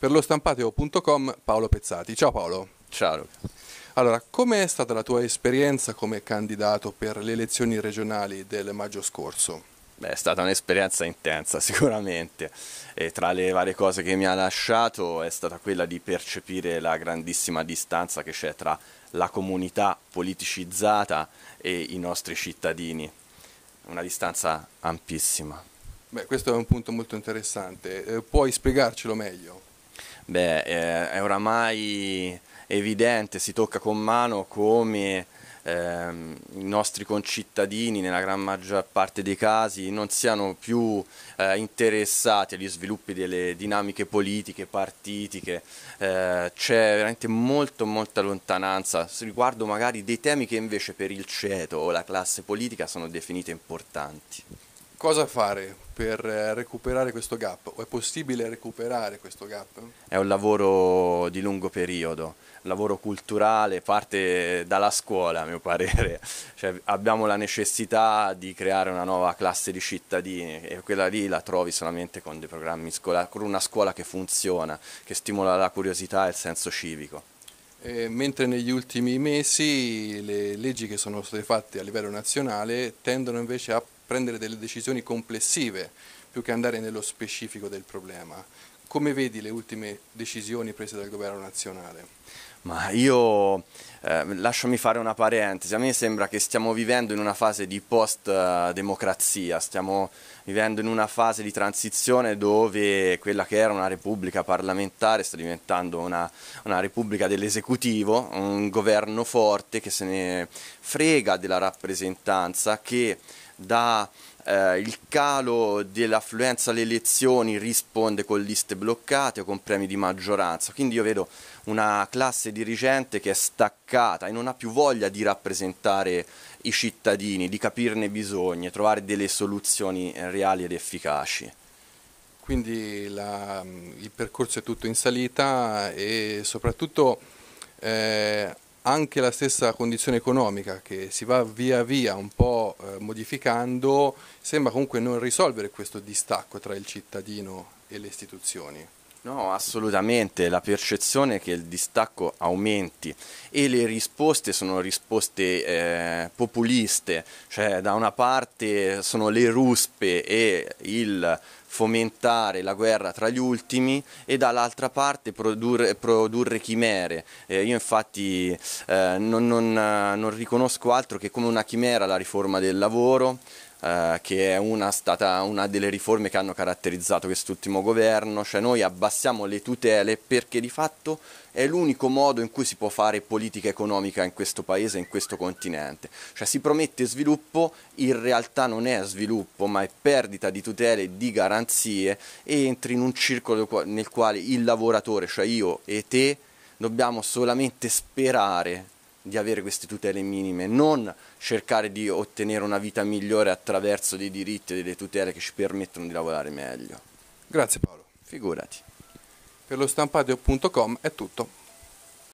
Per lo stampateo.com Paolo Pezzati. Ciao Paolo. Ciao Allora, com'è stata la tua esperienza come candidato per le elezioni regionali del maggio scorso? Beh, è stata un'esperienza intensa sicuramente e tra le varie cose che mi ha lasciato è stata quella di percepire la grandissima distanza che c'è tra la comunità politicizzata e i nostri cittadini, una distanza ampissima. Beh, questo è un punto molto interessante, eh, puoi spiegarcelo meglio? Beh, eh, è oramai evidente, si tocca con mano come ehm, i nostri concittadini nella gran maggior parte dei casi non siano più eh, interessati agli sviluppi delle dinamiche politiche, partitiche, eh, c'è veramente molto molta lontananza riguardo magari dei temi che invece per il ceto o la classe politica sono definite importanti. Cosa fare per eh, recuperare questo gap? O è possibile recuperare questo gap? È un lavoro di lungo periodo, lavoro culturale, parte dalla scuola a mio parere. Cioè, abbiamo la necessità di creare una nuova classe di cittadini e quella lì la trovi solamente con dei programmi scolari, con una scuola che funziona, che stimola la curiosità e il senso civico. Eh, mentre negli ultimi mesi le leggi che sono state fatte a livello nazionale tendono invece a prendere delle decisioni complessive più che andare nello specifico del problema. Come vedi le ultime decisioni prese dal governo nazionale? ma io eh, lasciami fare una parentesi, a me sembra che stiamo vivendo in una fase di post-democrazia, stiamo vivendo in una fase di transizione dove quella che era una repubblica parlamentare sta diventando una, una repubblica dell'esecutivo, un governo forte che se ne frega della rappresentanza, che dà eh, il calo dell'affluenza alle elezioni risponde con liste bloccate o con premi di maggioranza, quindi io vedo una classe classe dirigente che è staccata e non ha più voglia di rappresentare i cittadini, di capirne i bisogni, trovare delle soluzioni eh, reali ed efficaci. Quindi la, mm, il percorso è tutto in salita e soprattutto eh, anche la stessa condizione economica che si va via via un po' eh, modificando sembra comunque non risolvere questo distacco tra il cittadino e le istituzioni. No, assolutamente, la percezione è che il distacco aumenti e le risposte sono risposte eh, populiste, cioè da una parte sono le ruspe e il fomentare la guerra tra gli ultimi e dall'altra parte produrre, produrre chimere. Eh, io infatti eh, non, non, non riconosco altro che come una chimera la riforma del lavoro, eh, che è una, stata una delle riforme che hanno caratterizzato quest'ultimo governo, cioè noi abbassiamo le tutele perché di fatto è l'unico modo in cui si può fare politica economica in questo paese, in questo continente. Cioè si promette sviluppo, in realtà non è sviluppo, ma è perdita di tutele, di garanzie e entri in un circolo nel quale il lavoratore, cioè io e te, dobbiamo solamente sperare di avere queste tutele minime, non cercare di ottenere una vita migliore attraverso dei diritti e delle tutele che ci permettono di lavorare meglio. Grazie Paolo. Figurati. Per lo stampadio.com è tutto.